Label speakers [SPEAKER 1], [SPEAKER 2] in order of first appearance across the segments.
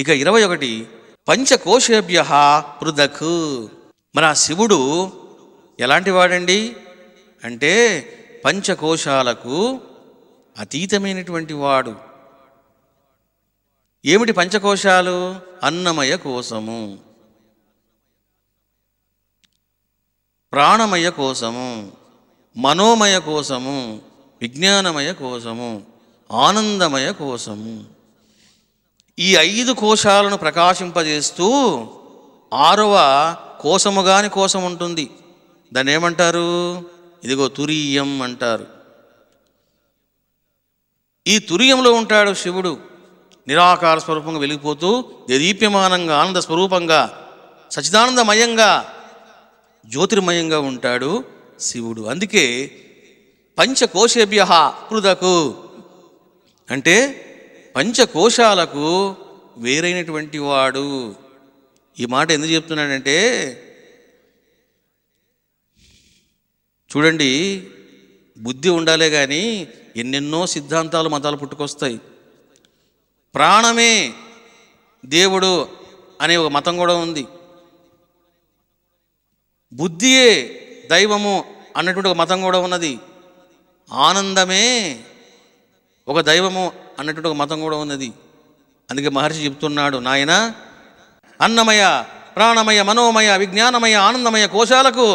[SPEAKER 1] ఇక ఇరవై ఒకటి పంచకోశేభ్య పృథక్ మన శివుడు ఎలాంటి వాడండి అంటే పంచకోశాలకు అతీతమైనటువంటి వాడు ఏమిటి పంచకోశాలు అన్నమయ కోసము ప్రాణమయ కోసము మనోమయ కోసము విజ్ఞానమయ కోశము ఆనందమయ కోసము ఈ ఐదు కోశాలను ప్రకాశింపజేస్తూ ఆరవ కోసముగాని కోసం ఉంటుంది దాన్ని ఏమంటారు ఇదిగో తురీయం అంటారు ఈ తురియంలో ఉంటాడు శివుడు నిరాకార స్వరూపంగా వెలిగిపోతూ దీప్యమానంగా ఆనంద స్వరూపంగా సచిదానందమయంగా జ్యోతిర్మయంగా ఉంటాడు శివుడు అందుకే పంచకోశేభ్య పృదకు అంటే పంచకోశాలకు వేరైనటువంటి వాడు ఈ మాట ఎందుకు చెప్తున్నాడంటే చూడండి బుద్ధి ఉండాలే కానీ ఎన్నెన్నో సిద్ధాంతాలు మతాలు పుట్టుకొస్తాయి ప్రాణమే దేవుడు అనే ఒక మతం కూడా ఉంది బుద్ధియే దైవము అన్నటువంటి ఒక మతం కూడా ఉన్నది ఆనందమే ఒక దైవము అన్నటువంటి ఒక మతం కూడా ఉన్నది అందుకే మహర్షి చెప్తున్నాడు నాయన అన్నమయ ప్రాణమయ మనోమయ విజ్ఞానమయ ఆనందమయ కోశాలకు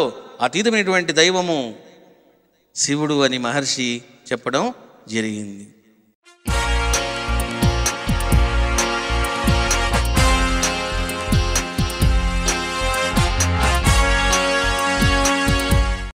[SPEAKER 1] అతీతమైనటువంటి దైవము శివుడు అని మహర్షి చెప్పడం జరిగింది